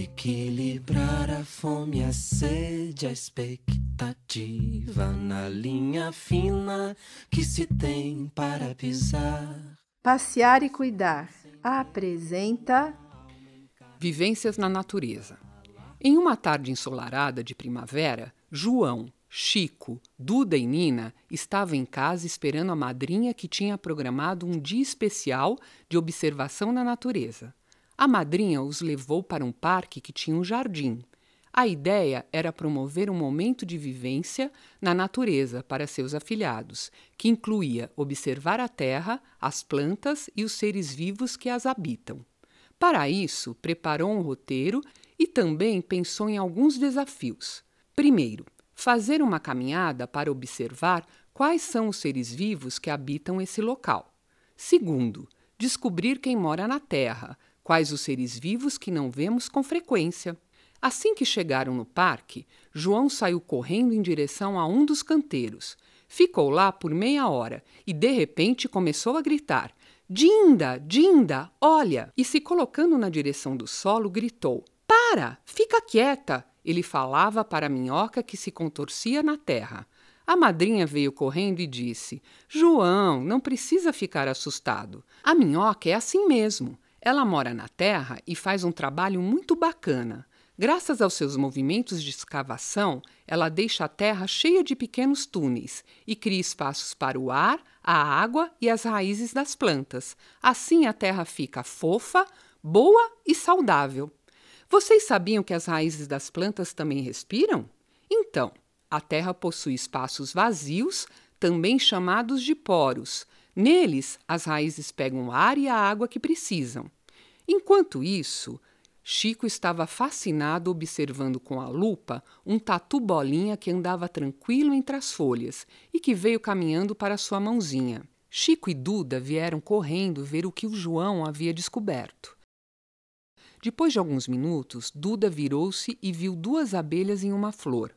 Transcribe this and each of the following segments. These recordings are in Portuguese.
Equilibrar a fome, a sede, a expectativa na linha fina que se tem para pisar. Passear e cuidar apresenta Vivências na natureza. Em uma tarde ensolarada de primavera, João, Chico, Duda e Nina estavam em casa esperando a madrinha que tinha programado um dia especial de observação na natureza. A madrinha os levou para um parque que tinha um jardim. A ideia era promover um momento de vivência na natureza para seus afilhados, que incluía observar a terra, as plantas e os seres vivos que as habitam. Para isso, preparou um roteiro e também pensou em alguns desafios. Primeiro, fazer uma caminhada para observar quais são os seres vivos que habitam esse local. Segundo, descobrir quem mora na Terra, quais os seres vivos que não vemos com frequência. Assim que chegaram no parque, João saiu correndo em direção a um dos canteiros. Ficou lá por meia hora e, de repente, começou a gritar: Dinda, Dinda, olha! E se colocando na direção do solo, gritou: Para, fica quieta! Ele falava para a minhoca que se contorcia na terra. A madrinha veio correndo e disse: João, não precisa ficar assustado. A minhoca é assim mesmo. Ela mora na terra e faz um trabalho muito bacana. Graças aos seus movimentos de escavação, ela deixa a terra cheia de pequenos túneis e cria espaços para o ar, a água e as raízes das plantas. Assim a terra fica fofa, boa e saudável. Vocês sabiam que as raízes das plantas também respiram? Então, a terra possui espaços vazios, também chamados de poros Neles, as raízes pegam o ar e a água que precisam. Enquanto isso, Chico estava fascinado observando com a lupa um tatu bolinha que andava tranquilo entre as folhas e que veio caminhando para sua mãozinha. Chico e Duda vieram correndo ver o que o João havia descoberto. Depois de alguns minutos, Duda virou-se e viu duas abelhas em uma flor.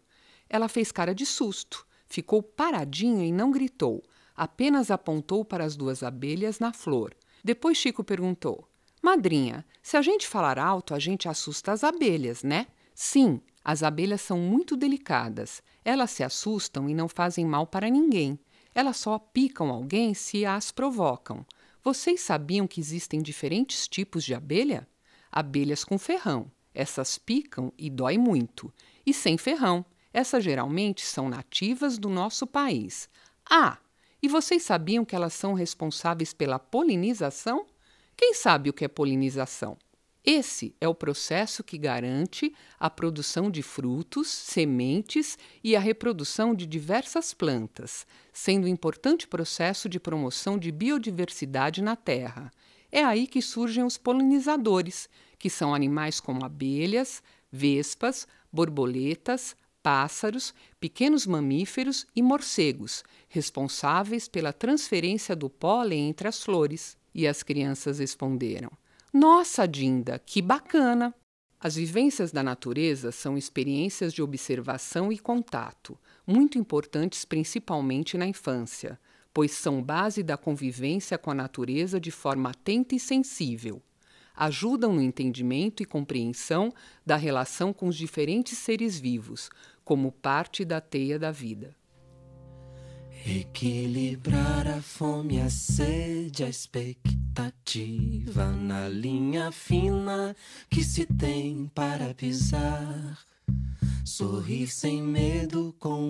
Ela fez cara de susto, ficou paradinha e não gritou, apenas apontou para as duas abelhas na flor. Depois Chico perguntou: Madrinha, se a gente falar alto, a gente assusta as abelhas, né? Sim, as abelhas são muito delicadas. Elas se assustam e não fazem mal para ninguém. Elas só picam alguém se as provocam. Vocês sabiam que existem diferentes tipos de abelha? Abelhas com ferrão. Essas picam e dói muito. E sem ferrão. Essas geralmente são nativas do nosso país. Ah, e vocês sabiam que elas são responsáveis pela polinização? Quem sabe o que é polinização? Esse é o processo que garante a produção de frutos, sementes e a reprodução de diversas plantas, sendo um importante processo de promoção de biodiversidade na Terra. É aí que surgem os polinizadores, que são animais como abelhas, vespas, borboletas, pássaros, pequenos mamíferos e morcegos, responsáveis pela transferência do pólen entre as flores. E as crianças responderam: Nossa, Dinda, que bacana! As vivências da natureza são experiências de observação e contato, muito importantes principalmente na infância, pois são base da convivência com a natureza de forma atenta e sensível. Ajudam no entendimento e compreensão da relação com os diferentes seres vivos, como parte da teia da vida. Equilibrar a fome, a sede, a expectativa na linha fina que se tem para pisar. Sorrir sem medo com